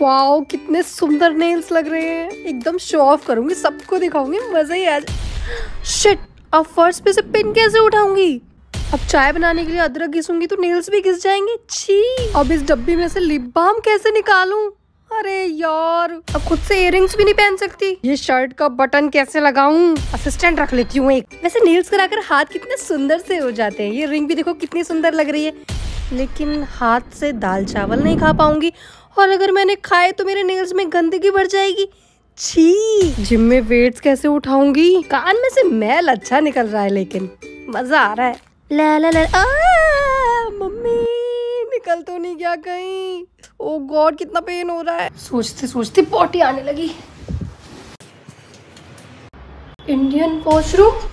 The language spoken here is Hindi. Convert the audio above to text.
वाओ कितने सुंदर नेल्स लग रहे हैं एकदम शो ऑफ करूंगी सबको दिखाऊंगी मजा ही आज शिट अब फर्स्ट पे से पिन कैसे उठाऊंगी अब चाय बनाने के लिए अदरक घिसूंगी तो नेल्स भी घिस जाएंगे छी अब इस डब्बी में से लिप बाम कैसे निकालू अरे यार अब खुद से इयरिंग्स भी नहीं पहन सकती ये शर्ट का बटन कैसे लगाऊं असिस्टेंट रख लेती हूँ एक वैसे नेल्स कराकर हाथ कितने सुंदर से हो जाते हैं ये रिंग भी देखो कितनी सुंदर लग रही है लेकिन हाथ से दाल चावल नहीं खा पाऊंगी और अगर मैंने खाए तो मेरे नेल्स में गंदगी बढ़ जाएगी छी जिम में वेट्स कैसे उठाऊंगी कान में से मैल अच्छा निकल रहा है लेकिन मजा आ रहा है ला ला ला आ, मम्मी निकल तो नहीं गया कहीं ओ गॉड कितना पेन हो रहा है सोचते सोचते पोटी आने लगी इंडियन वॉशरूम